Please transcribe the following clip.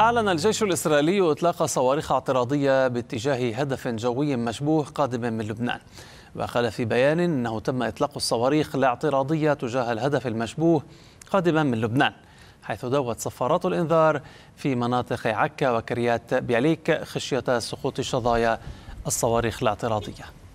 أعلن الجيش الإسرائيلي إطلاق صواريخ اعتراضية باتجاه هدف جوي مشبوه قادم من لبنان وقال في بيان أنه تم إطلاق الصواريخ الاعتراضية تجاه الهدف المشبوه قادما من لبنان حيث دوت صفارات الإنذار في مناطق عكا وكريات بيليك خشية سقوط شظايا الصواريخ الاعتراضيه